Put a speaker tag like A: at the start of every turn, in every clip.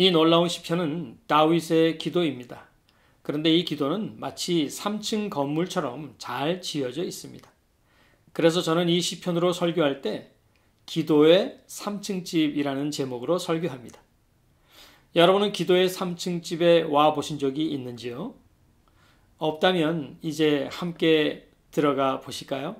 A: 이 놀라운 시편은 다윗의 기도입니다. 그런데 이 기도는 마치 3층 건물처럼 잘 지어져 있습니다. 그래서 저는 이 시편으로 설교할 때 기도의 3층 집이라는 제목으로 설교합니다. 여러분은 기도의 3층 집에 와 보신 적이 있는지요? 없다면 이제 함께 들어가 보실까요?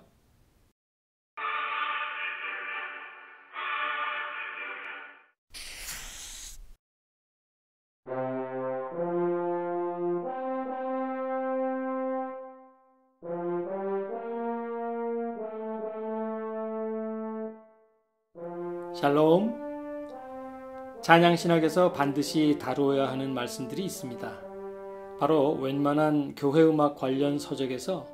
A: 샬롬. 찬양신학에서 반드시 다루어야 하는 말씀들이 있습니다. 바로 웬만한 교회음악 관련 서적에서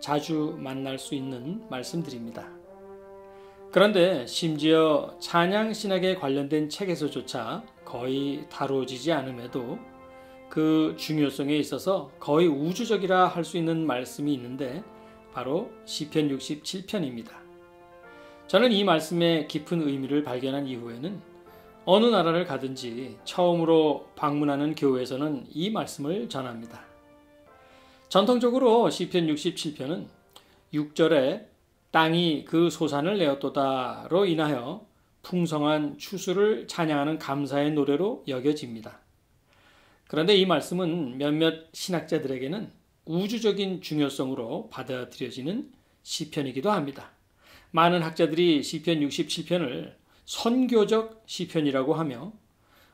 A: 자주 만날 수 있는 말씀들입니다. 그런데 심지어 찬양신학에 관련된 책에서조차 거의 다루어지지 않음에도 그 중요성에 있어서 거의 우주적이라 할 수 있는 말씀이 있는데 바로 시편 67편입니다. 저는 이 말씀의 깊은 의미를 발견한 이후에는 어느 나라를 가든지 처음으로 방문하는 교회에서는 이 말씀을 전합니다. 전통적으로 시편 67편은 6절에 땅이 그 소산을 내었도다로 인하여 풍성한 추수를 찬양하는 감사의 노래로 여겨집니다. 그런데 이 말씀은 몇몇 신학자들에게는 우주적인 중요성으로 받아들여지는 시편이기도 합니다. 많은 학자들이 시편 67편을 선교적 시편이라고 하며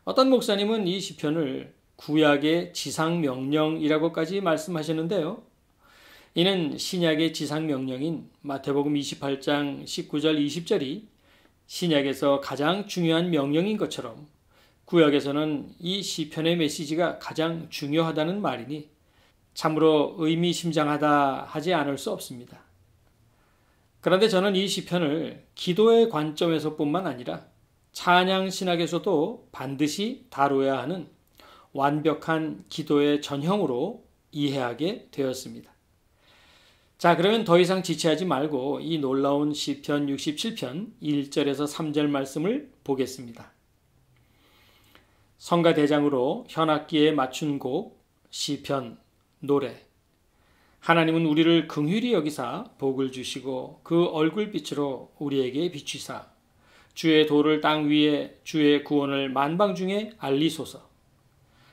A: 어떤 목사님은 이 시편을 구약의 지상 명령이라고까지 말씀하셨는데요 이는 신약의 지상 명령인 마태복음 28장 19절 20절이 신약에서 가장 중요한 명령인 것처럼 구약에서는 이 시편의 메시지가 가장 중요하다는 말이니 참으로 의미심장하다 하지 않을 수 없습니다. 그런데 저는 이 시편을 기도의 관점에서뿐만 아니라 찬양 신학에서도 반드시 다뤄야 하는 완벽한 기도의 전형으로 이해하게 되었습니다. 자, 그러면 더 이상 지체하지 말고 이 놀라운 시편 67편 1절에서 3절 말씀을 보겠습니다. 성가 대장으로 현악기에 맞춘 곡, 시편, 노래, 하나님은 우리를 긍휼히 여기사 복을 주시고 그 얼굴빛으로 우리에게 비추사 주의 도를 땅 위에 주의 구원을 만방 중에 알리소서.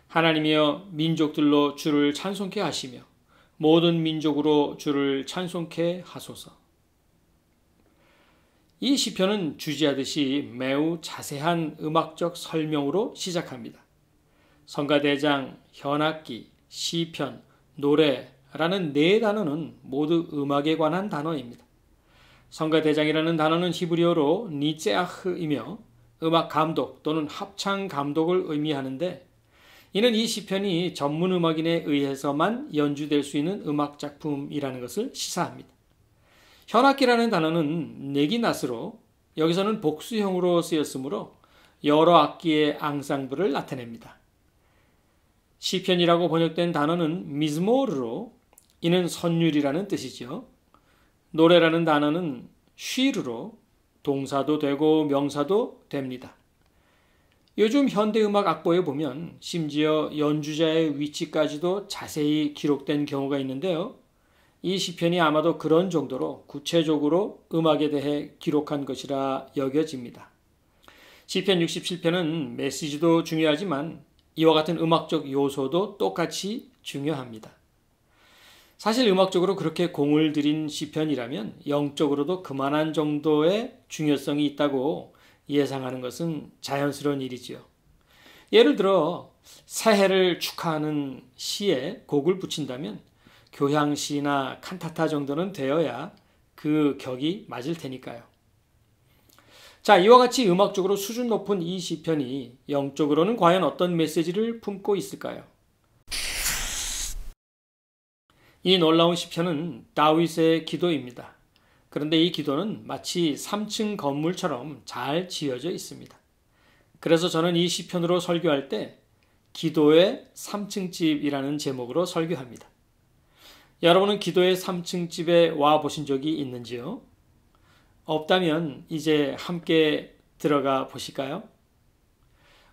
A: 하나님이여 민족들로 주를 찬송케 하시며 모든 민족으로 주를 찬송케 하소서. 이 시편은 주지하듯이 매우 자세한 음악적 설명으로 시작합니다. 성가대장, 현악기, 시편, 노래, 라는 네 단어는 모두 음악에 관한 단어입니다. 성가대장이라는 단어는 히브리어로 니체아흐이며 음악 감독 또는 합창 감독을 의미하는데 이는 이 시편이 전문 음악인에 의해서만 연주될 수 있는 음악 작품이라는 것을 시사합니다. 현악기라는 단어는 네기나스로 여기서는 복수형으로 쓰였으므로 여러 악기의 앙상블을 나타냅니다. 시편이라고 번역된 단어는 미즈모르로 이는 선율이라는 뜻이죠 노래라는 단어는 쉬르로 동사도 되고 명사도 됩니다. 요즘 현대음악 악보에 보면 심지어 연주자의 위치까지도 자세히 기록된 경우가 있는데요. 이 시편이 아마도 그런 정도로 구체적으로 음악에 대해 기록한 것이라 여겨집니다. 시편 67편은 메시지도 중요하지만 이와 같은 음악적 요소도 똑같이 중요합니다. 사실 음악적으로 그렇게 공을 들인 시편이라면 영적으로도 그만한 정도의 중요성이 있다고 예상하는 것은 자연스러운 일이지요. 예를 들어 새해를 축하하는 시에 곡을 붙인다면 교향시나 칸타타 정도는 되어야 그 격이 맞을 테니까요. 자, 이와 같이 음악적으로 수준 높은 이 시편이 영적으로는 과연 어떤 메시지를 품고 있을까요? 이 놀라운 시편은 다윗의 기도입니다. 그런데 이 기도는 마치 3층 건물처럼 잘 지어져 있습니다. 그래서 저는 이 시편으로 설교할 때 기도의 3층 집이라는 제목으로 설교합니다. 여러분은 기도의 3층 집에 와 보신 적이 있는지요? 없다면 이제 함께 들어가 보실까요?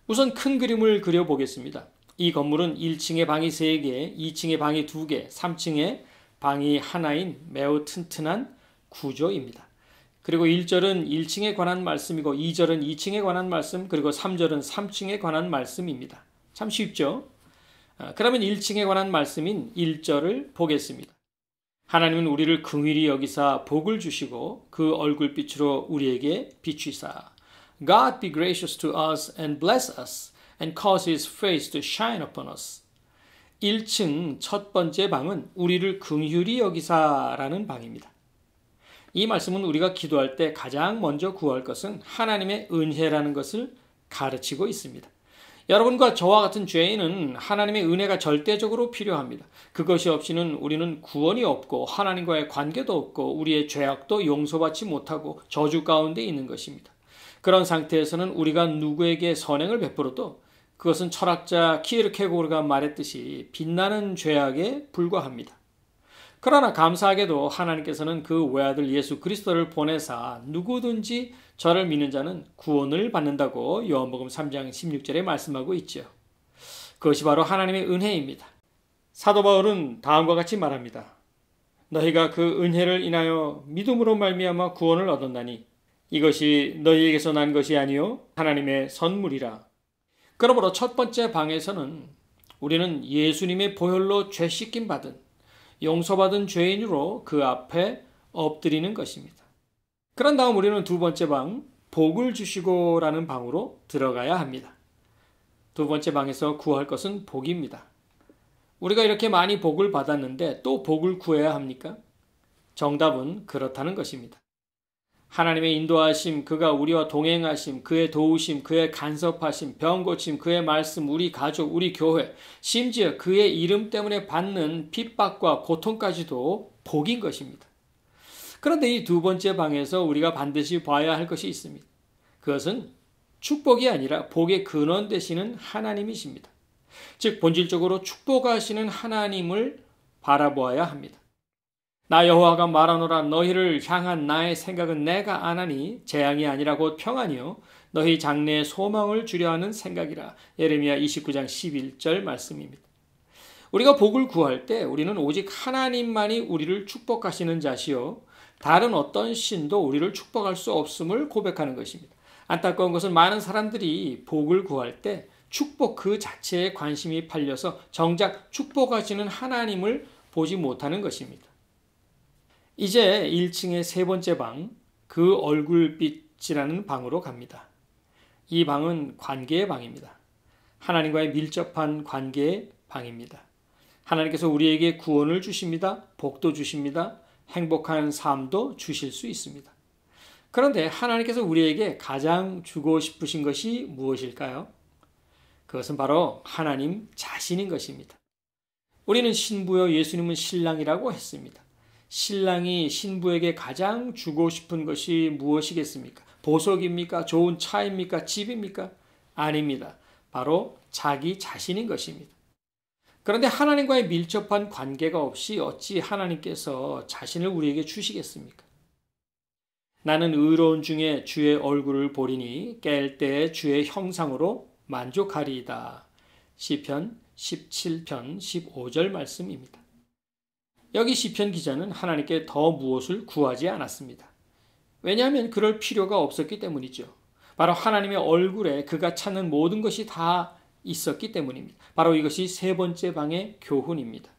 A: 우선 큰 그림을 그려 보겠습니다. 이 건물은 1층에 방이 3개, 2층에 방이 2개, 3층에 방이 하나인 매우 튼튼한 구조입니다. 그리고 1절은 1층에 관한 말씀이고 2절은 2층에 관한 말씀, 그리고 3절은 3층에 관한 말씀입니다. 참 쉽죠? 아, 그러면 1층에 관한 말씀인 1절을 보겠습니다. 하나님은 우리를 긍휼히 여기사 복을 주시고 그 얼굴빛으로 우리에게 비추사 God be gracious to us and bless us and cause his face to shine upon us. 1층 첫 번째 방은 우리를 긍휼히 여기사라는 방입니다. 이 말씀은 우리가 기도할 때 가장 먼저 구할 것은 하나님의 은혜라는 것을 가르치고 있습니다. 여러분과 저와 같은 죄인은 하나님의 은혜가 절대적으로 필요합니다. 그것이 없이는 우리는 구원이 없고 하나님과의 관계도 없고 우리의 죄악도 용서받지 못하고 저주 가운데 있는 것입니다. 그런 상태에서는 우리가 누구에게 선행을 베풀어도 그것은 철학자 키르케고르가 말했듯이 빛나는 죄악에 불과합니다. 그러나 감사하게도 하나님께서는 그 외아들 예수 그리스도를 보내사 누구든지 저를 믿는 자는 구원을 받는다고 요한복음 3장 16절에 말씀하고 있죠. 그것이 바로 하나님의 은혜입니다. 사도 바울은 다음과 같이 말합니다. 너희가 그 은혜를 인하여 믿음으로 말미암아 구원을 얻었나니 이것이 너희에게서 난 것이 아니요 하나님의 선물이라 그러므로 첫 번째 방에서는 우리는 예수님의 보혈로 죄 씻김 받은 용서받은 죄인으로 그 앞에 엎드리는 것입니다. 그런 다음 우리는 두 번째 방 복을 주시고라는 방으로 들어가야 합니다. 두 번째 방에서 구할 것은 복입니다. 우리가 이렇게 많이 복을 받았는데 또 복을 구해야 합니까? 정답은 그렇다는 것입니다. 하나님의 인도하심, 그가 우리와 동행하심, 그의 도우심, 그의 간섭하심, 병 고침, 그의 말씀, 우리 가족, 우리 교회, 심지어 그의 이름 때문에 받는 핍박과 고통까지도 복인 것입니다. 그런데 이 두 번째 방에서 우리가 반드시 봐야 할 것이 있습니다. 그것은 축복이 아니라 복의 근원 되시는 하나님이십니다. 즉, 본질적으로 축복하시는 하나님을 바라보아야 합니다. 나 여호와가 말하노라 너희를 향한 나의 생각은 내가 안하니 재앙이 아니라 곧 평안이요 너희 장래의 소망을 주려 하는 생각이라 예레미야 29장 11절 말씀입니다. 우리가 복을 구할 때 우리는 오직 하나님만이 우리를 축복하시는 자시요 다른 어떤 신도 우리를 축복할 수 없음을 고백하는 것입니다. 안타까운 것은 많은 사람들이 복을 구할 때 축복 그 자체에 관심이 팔려서 정작 축복하시는 하나님을 보지 못하는 것입니다. 이제 1층의 세 번째 방, 그 얼굴빛이라는 방으로 갑니다. 이 방은 관계의 방입니다. 하나님과의 밀접한 관계의 방입니다. 하나님께서 우리에게 구원을 주십니다. 복도 주십니다. 행복한 삶도 주실 수 있습니다. 그런데 하나님께서 우리에게 가장 주고 싶으신 것이 무엇일까요? 그것은 바로 하나님 자신인 것입니다. 우리는 신부여 예수님은 신랑이라고 했습니다. 신랑이 신부에게 가장 주고 싶은 것이 무엇이겠습니까? 보석입니까? 좋은 차입니까? 집입니까? 아닙니다. 바로 자기 자신인 것입니다. 그런데 하나님과의 밀접한 관계가 없이 어찌 하나님께서 자신을 우리에게 주시겠습니까? 나는 의로운 중에 주의 얼굴을 보리니 깰 때 주의 형상으로 만족하리이다. 시편 17편 15절 말씀입니다. 여기 시편 기자는 하나님께 더 무엇을 구하지 않았습니다. 왜냐하면 그럴 필요가 없었기 때문이죠. 바로 하나님의 얼굴에 그가 찾는 모든 것이 다 있었기 때문입니다. 바로 이것이 세 번째 방의 교훈입니다.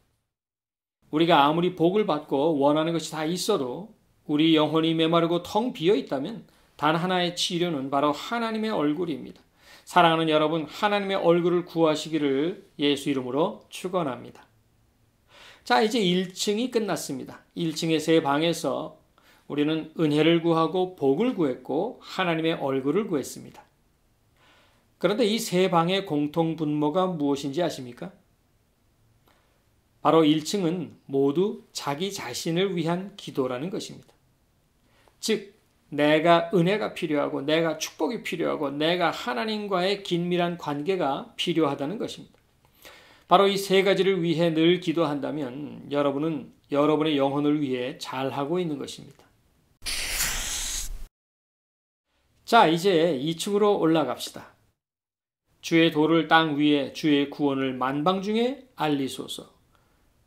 A: 우리가 아무리 복을 받고 원하는 것이 다 있어도 우리 영혼이 메마르고 텅 비어 있다면 단 하나의 치료는 바로 하나님의 얼굴입니다. 사랑하는 여러분, 하나님의 얼굴을 구하시기를 예수 이름으로 축원합니다. 자, 이제 1층이 끝났습니다. 1층의 세 방에서 우리는 은혜를 구하고 복을 구했고 하나님의 얼굴을 구했습니다. 그런데 이 세 방의 공통 분모가 무엇인지 아십니까? 바로 1층은 모두 자기 자신을 위한 기도라는 것입니다. 즉, 내가 은혜가 필요하고, 내가 축복이 필요하고, 내가 하나님과의 긴밀한 관계가 필요하다는 것입니다. 바로 이 세 가지를 위해 늘 기도한다면 여러분은 여러분의 영혼을 위해 잘 하고 있는 것입니다. 자, 이제 2층으로 올라갑시다. 주의 도를 땅 위에 주의 구원을 만방 중에 알리소서.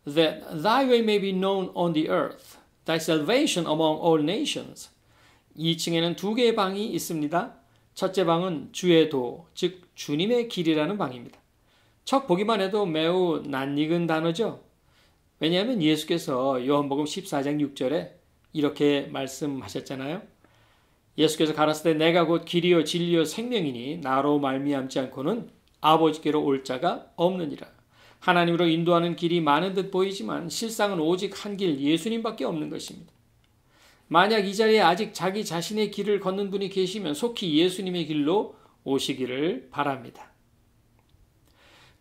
A: That thy way may be known on the earth, thy salvation among all nations. 2층에는 두 개의 방이 있습니다. 첫째 방은 주의 도, 즉 주님의 길이라는 방입니다. 척 보기만 해도 매우 낯익은 단어죠. 왜냐하면 예수께서 요한복음 14장 6절에 이렇게 말씀하셨잖아요. 예수께서 가라사대 내가 곧 길이요 진리요 생명이니 나로 말미암지 않고는 아버지께로 올 자가 없느니라. 하나님으로 인도하는 길이 많은 듯 보이지만 실상은 오직 한 길 예수님밖에 없는 것입니다. 만약 이 자리에 아직 자기 자신의 길을 걷는 분이 계시면 속히 예수님의 길로 오시기를 바랍니다.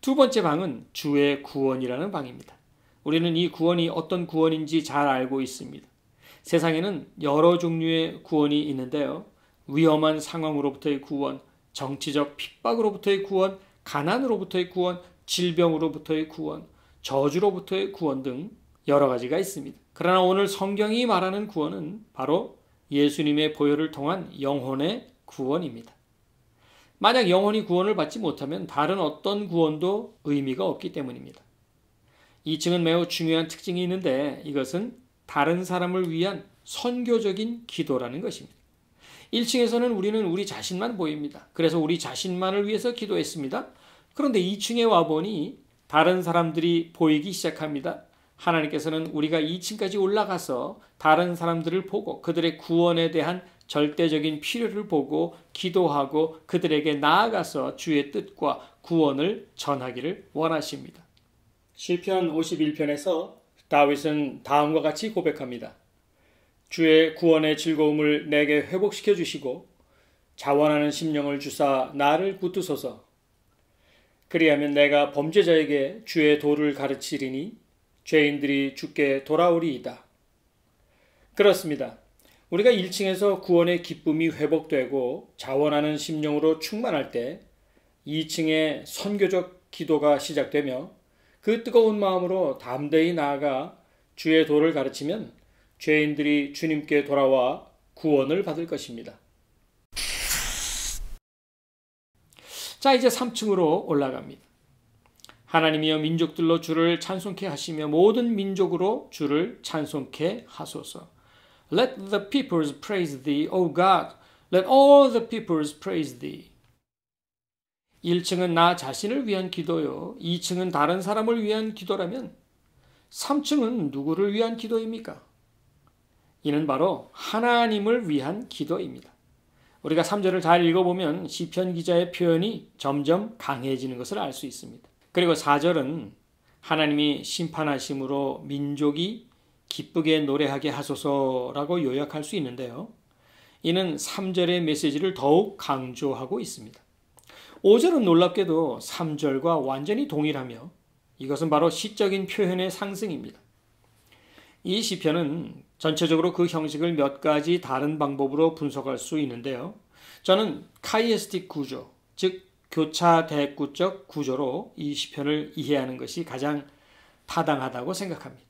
A: 두 번째 방은 주의 구원이라는 방입니다. 우리는 이 구원이 어떤 구원인지 잘 알고 있습니다. 세상에는 여러 종류의 구원이 있는데요. 위험한 상황으로부터의 구원, 정치적 핍박으로부터의 구원, 가난으로부터의 구원, 질병으로부터의 구원, 저주로부터의 구원 등 여러 가지가 있습니다. 그러나 오늘 성경이 말하는 구원은 바로 예수님의 보혈을 통한 영혼의 구원입니다. 만약 영혼이 구원을 받지 못하면 다른 어떤 구원도 의미가 없기 때문입니다. 2층은 매우 중요한 특징이 있는데 이것은 다른 사람을 위한 선교적인 기도라는 것입니다. 1층에서는 우리는 우리 자신만 보입니다. 그래서 우리 자신만을 위해서 기도했습니다. 그런데 2층에 와보니 다른 사람들이 보이기 시작합니다. 하나님께서는 우리가 2층까지 올라가서 다른 사람들을 보고 그들의 구원에 대한 절대적인 필요를 보고 기도하고 그들에게 나아가서 주의 뜻과 구원을 전하기를 원하십니다. 시편 51편에서 다윗은 다음과 같이 고백합니다. 주의 구원의 즐거움을 내게 회복시켜 주시고 자원하는 심령을 주사 나를 붙드소서. 그리하면 내가 범죄자에게 주의 도를 가르치리니 죄인들이 주께 돌아오리이다. 그렇습니다. 우리가 1층에서 구원의 기쁨이 회복되고 자원하는 심령으로 충만할 때 2층의 선교적 기도가 시작되며 그 뜨거운 마음으로 담대히 나아가 주의 도를 가르치면 죄인들이 주님께 돌아와 구원을 받을 것입니다. 자, 이제 3층으로 올라갑니다. 하나님이여 민족들로 주를 찬송케 하시며 모든 민족으로 주를 찬송케 하소서. Let the peoples praise thee, O God. Let all the peoples praise thee. 1층은 나 자신을 위한 기도요. 2층은 다른 사람을 위한 기도라면 3층은 누구를 위한 기도입니까? 이는 바로 하나님을 위한 기도입니다. 우리가 3절을 잘 읽어보면 시편 기자의 표현이 점점 강해지는 것을 알 수 있습니다. 그리고 4절은 하나님이 심판하심으로 민족이 기쁘게 노래하게 하소서라고 요약할 수 있는데요. 이는 3절의 메시지를 더욱 강조하고 있습니다. 5절은 놀랍게도 3절과 완전히 동일하며 이것은 바로 시적인 표현의 상승입니다. 이 시편은 전체적으로 그 형식을 몇 가지 다른 방법으로 분석할 수 있는데요. 저는 카이에스틱 구조, 즉 교차 대구적 구조로 이 시편을 이해하는 것이 가장 타당하다고 생각합니다.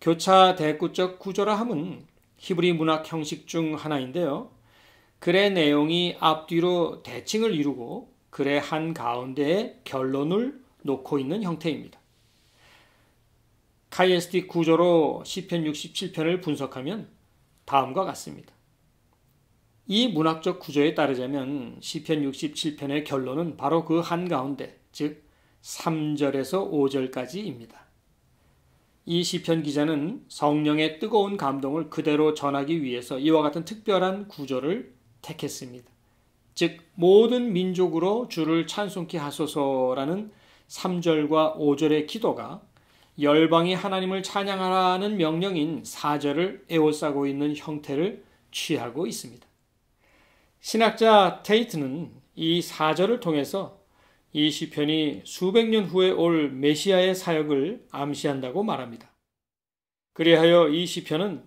A: 교차 대구적 구조라 함은 히브리 문학 형식 중 하나인데요. 글의 내용이 앞뒤로 대칭을 이루고 글의 한 가운데에 결론을 놓고 있는 형태입니다. 카이에스티 구조로 시편 67편을 분석하면 다음과 같습니다. 이 문학적 구조에 따르자면 시편 67편의 결론은 바로 그 한가운데, 즉 3절에서 5절까지입니다. 이 시편 기자는 성령의 뜨거운 감동을 그대로 전하기 위해서 이와 같은 특별한 구절을 택했습니다. 즉 모든 민족으로 주를 찬송케 하소서라는 3절과 5절의 기도가 열방이 하나님을 찬양하라는 명령인 4절을 에워싸고 있는 형태를 취하고 있습니다. 신학자 테이트는 이 4절을 통해서 이 시편이 수백 년 후에 올 메시아의 사역을 암시한다고 말합니다. 그리하여 이 시편은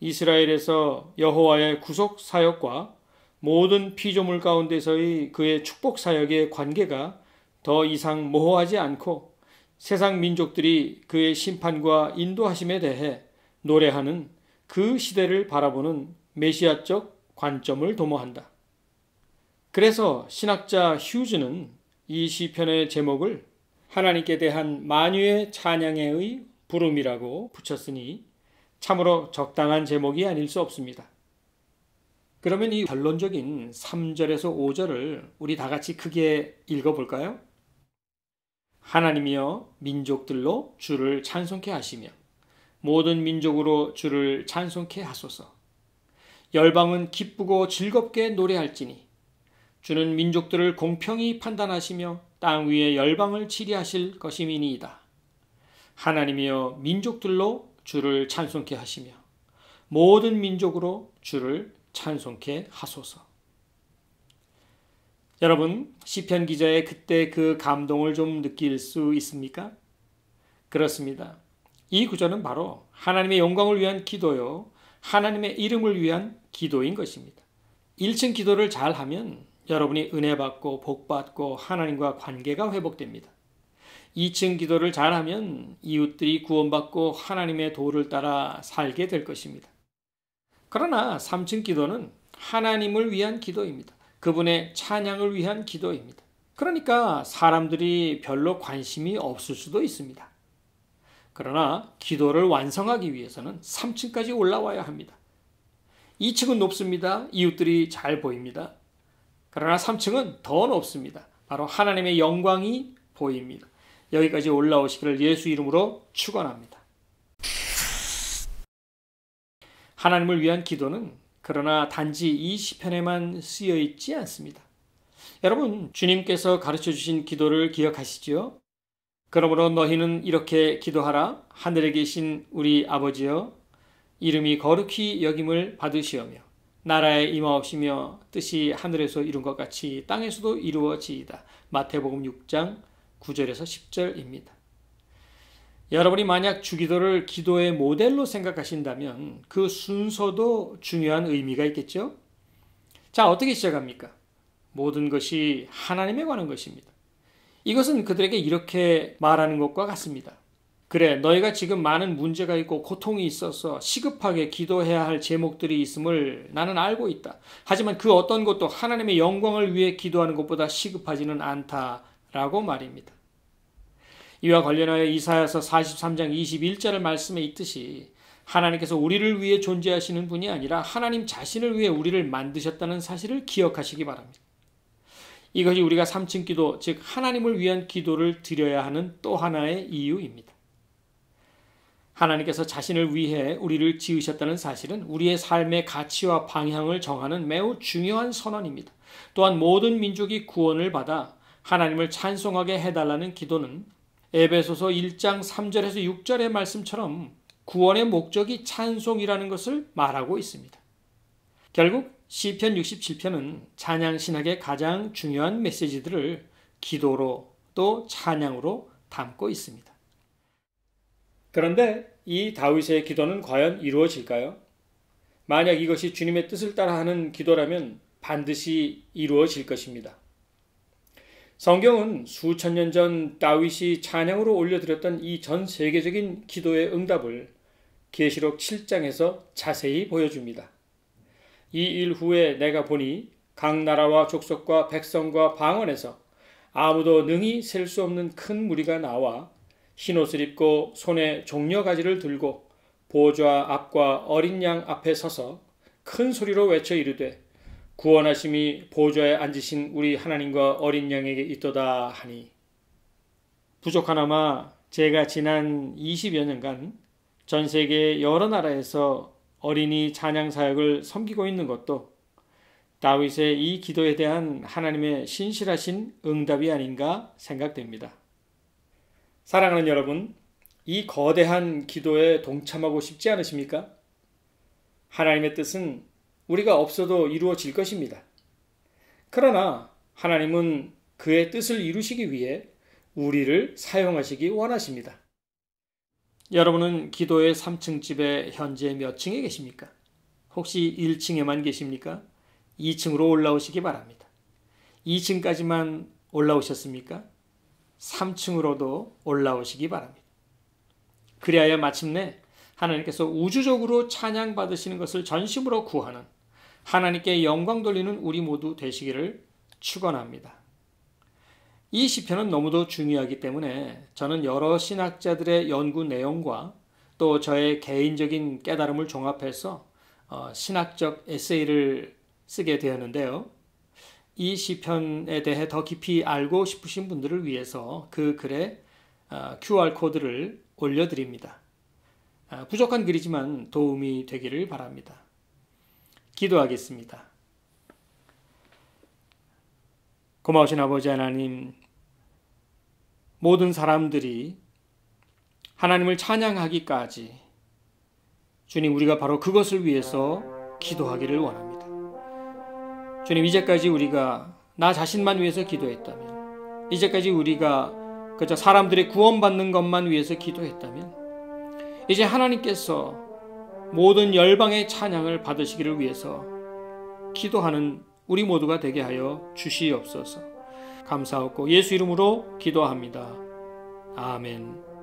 A: 이스라엘에서 여호와의 구속 사역과 모든 피조물 가운데서의 그의 축복 사역의 관계가 더 이상 모호하지 않고 세상 민족들이 그의 심판과 인도하심에 대해 노래하는 그 시대를 바라보는 메시아적 관점을 도모한다. 그래서 신학자 휴즈는 이 시편의 제목을 하나님께 대한 만유의 찬양의 부름이라고 붙였으니 참으로 적당한 제목이 아닐 수 없습니다. 그러면 이 결론적인 3절에서 5절을 우리 다 같이 크게 읽어볼까요? 하나님이여 민족들로 주를 찬송케 하시며 모든 민족으로 주를 찬송케 하소서. 열방은 기쁘고 즐겁게 노래할지니 주는 민족들을 공평히 판단하시며 땅 위에 열방을 치리하실 것임이니이다. 하나님이여 민족들로 주를 찬송케 하시며 모든 민족으로 주를 찬송케 하소서. 여러분 시편 기자의 그때 그 감동을 좀 느낄 수 있습니까? 그렇습니다. 이 구절은 바로 하나님의 영광을 위한 기도요. 하나님의 이름을 위한 기도인 것입니다. 1층 기도를 잘 하면 여러분이 은혜 받고 복 받고 하나님과 관계가 회복됩니다. 2층 기도를 잘하면 이웃들이 구원받고 하나님의 도를 따라 살게 될 것입니다. 그러나 3층 기도는 하나님을 위한 기도입니다. 그분의 찬양을 위한 기도입니다. 그러니까 사람들이 별로 관심이 없을 수도 있습니다. 그러나 기도를 완성하기 위해서는 3층까지 올라와야 합니다. 2층은 높습니다. 이웃들이 잘 보입니다. 그러나 3층은 더 높습니다. 바로 하나님의 영광이 보입니다. 여기까지 올라오시기를 예수 이름으로 축원합니다. 하나님을 위한 기도는 그러나 단지 이 시편에만 쓰여 있지 않습니다. 여러분, 주님께서 가르쳐 주신 기도를 기억하시지요? 그러므로 너희는 이렇게 기도하라. 하늘에 계신 우리 아버지여, 이름이 거룩히 여김을 받으시오며, 나라의 임하옵시며 뜻이 하늘에서 이룬 것 같이 땅에서도 이루어지이다. 마태복음 6장 9절에서 10절입니다. 여러분이 만약 주기도를 기도의 모델로 생각하신다면 그 순서도 중요한 의미가 있겠죠? 자, 어떻게 시작합니까? 모든 것이 하나님에 관한 것입니다. 이것은 그들에게 이렇게 말하는 것과 같습니다. 그래, 너희가 지금 많은 문제가 있고 고통이 있어서 시급하게 기도해야 할 제목들이 있음을 나는 알고 있다. 하지만 그 어떤 것도 하나님의 영광을 위해 기도하는 것보다 시급하지는 않다라고 말입니다. 이와 관련하여 이사야서 43장 2 1절을말씀해 있듯이 하나님께서 우리를 위해 존재하시는 분이 아니라 하나님 자신을 위해 우리를 만드셨다는 사실을 기억하시기 바랍니다. 이것이 우리가 삼층 기도, 즉 하나님을 위한 기도를 드려야 하는 또 하나의 이유입니다. 하나님께서 자신을 위해 우리를 지으셨다는 사실은 우리의 삶의 가치와 방향을 정하는 매우 중요한 선언입니다. 또한 모든 민족이 구원을 받아 하나님을 찬송하게 해달라는 기도는 에베소서 1장 3절에서 6절의 말씀처럼 구원의 목적이 찬송이라는 것을 말하고 있습니다. 결국 시편 67편은 찬양 신학의 가장 중요한 메시지들을 기도로 또 찬양으로 담고 있습니다. 그런데 이 다윗의 기도는 과연 이루어질까요? 만약 이것이 주님의 뜻을 따라하는 기도라면 반드시 이루어질 것입니다. 성경은 수천 년 전 다윗이 찬양으로 올려드렸던 이 전 세계적인 기도의 응답을 계시록 7장에서 자세히 보여줍니다. 이 일 후에 내가 보니 각 나라와 족속과 백성과 방언에서 아무도 능히 셀 수 없는 큰 무리가 나와 흰옷을 입고 손에 종려가지를 들고 보좌 앞과 어린 양 앞에 서서 큰 소리로 외쳐 이르되 구원하심이 보좌에 앉으신 우리 하나님과 어린 양에게 있도다 하니 부족하나마 제가 지난 20여 년간 전 세계 여러 나라에서 어린이 찬양 사역을 섬기고 있는 것도 다윗의 이 기도에 대한 하나님의 신실하신 응답이 아닌가 생각됩니다. 사랑하는 여러분, 이 거대한 기도에 동참하고 싶지 않으십니까? 하나님의 뜻은 우리가 없어도 이루어질 것입니다. 그러나 하나님은 그의 뜻을 이루시기 위해 우리를 사용하시기 원하십니다. 여러분은 기도의 3층 집에 현재 몇 층에 계십니까? 혹시 1층에만 계십니까? 2층으로 올라오시기 바랍니다. 2층까지만 올라오셨습니까? 3층으로도 올라오시기 바랍니다. 그리하여 마침내 하나님께서 우주적으로 찬양받으시는 것을 전심으로 구하는 하나님께 영광 돌리는 우리 모두 되시기를 축원합니다. 이 시편은 너무도 중요하기 때문에 저는 여러 신학자들의 연구 내용과 또 저의 개인적인 깨달음을 종합해서 어, 신학적 에세이를 쓰게 되었는데요. 이 시편에 대해 더 깊이 알고 싶으신 분들을 위해서 그 글에 어, QR코드를 올려드립니다. 어, 부족한 글이지만 도움이 되기를 바랍니다. 기도하겠습니다. 고마우신 아버지 하나님, 모든 사람들이 하나님을 찬양하기까지 주님 우리가 바로 그것을 위해서 기도하기를 원합니다. 주님, 이제까지 우리가 나 자신만 위해서 기도했다면, 이제까지 우리가 그저 사람들의 구원받는 것만 위해서 기도했다면, 이제 하나님께서 모든 열방의 찬양을 받으시기를 위해서 기도하는 우리 모두가 되게 하여 주시옵소서. 감사하고 예수 이름으로 기도합니다. 아멘.